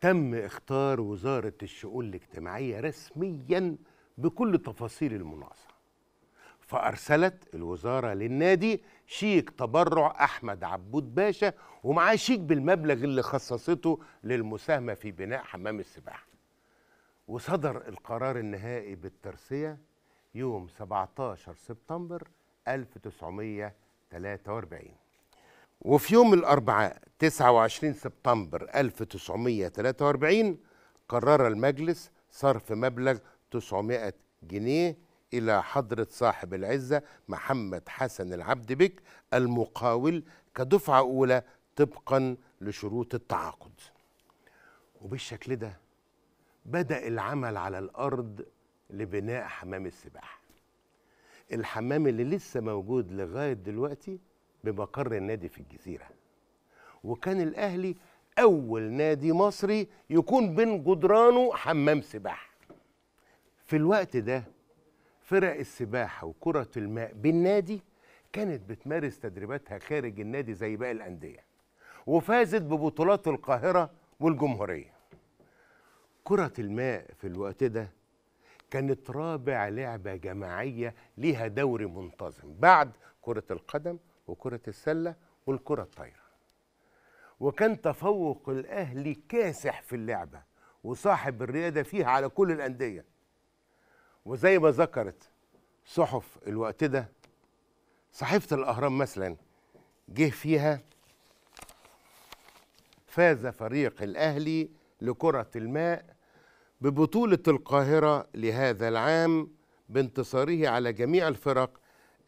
تم اختار وزارة الشؤون الاجتماعية رسميا بكل تفاصيل المناقصة فأرسلت الوزارة للنادي شيك تبرع أحمد عبود باشا ومعاه شيك بالمبلغ اللي خصصته للمساهمة في بناء حمام السباحة وصدر القرار النهائي بالترسية يوم 17 سبتمبر 1943 وفي يوم الأربعاء 29 سبتمبر 1943 قرر المجلس صرف مبلغ 900 جنيه إلى حضرة صاحب العزة محمد حسن العبد بك المقاول كدفعة أولى طبقا لشروط التعاقد وبالشكل ده بدأ العمل على الأرض لبناء حمام السباحة الحمام اللي لسه موجود لغاية دلوقتي بمقر النادي في الجزيرة وكان الاهلي اول نادي مصري يكون بين جدرانه حمام سباحه في الوقت ده فرق السباحه وكره الماء بالنادي كانت بتمارس تدريباتها خارج النادي زي باقي الانديه وفازت ببطولات القاهره والجمهوريه كره الماء في الوقت ده كانت رابع لعبه جماعيه ليها دوري منتظم بعد كره القدم وكره السله والكره الطايره وكان تفوق الأهلي كاسح في اللعبة وصاحب الريادة فيها على كل الأندية وزي ما ذكرت صحف الوقت ده صحيفة الأهرام مثلا جه فيها فاز فريق الأهلي لكرة الماء ببطولة القاهرة لهذا العام بانتصاره على جميع الفرق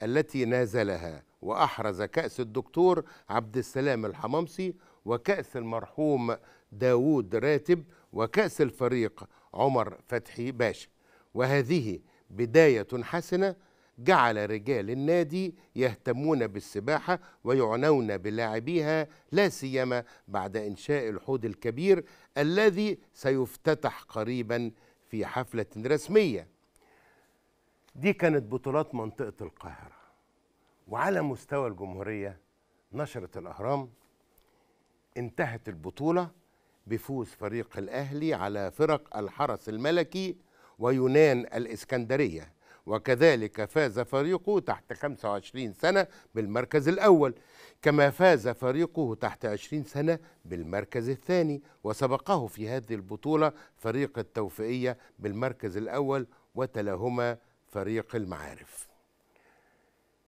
التي نازلها وأحرز كأس الدكتور عبد السلام الحمامسي وكأس المرحوم داوود راتب وكأس الفريق عمر فتحي باشا وهذه بداية حسنة جعل رجال النادي يهتمون بالسباحة ويعنون بلاعبيها لا سيما بعد إنشاء الحوض الكبير الذي سيفتتح قريبا في حفلة رسمية دي كانت بطولات منطقة القاهرة وعلى مستوى الجمهورية نشرة الأهرام انتهت البطولة بفوز فريق الأهلي على فرق الحرس الملكي ويونان الإسكندرية وكذلك فاز فريقه تحت 25 سنة بالمركز الأول كما فاز فريقه تحت 20 سنة بالمركز الثاني وسبقه في هذه البطولة فريق التوفيقية بالمركز الأول وتلاهما فريق المعارف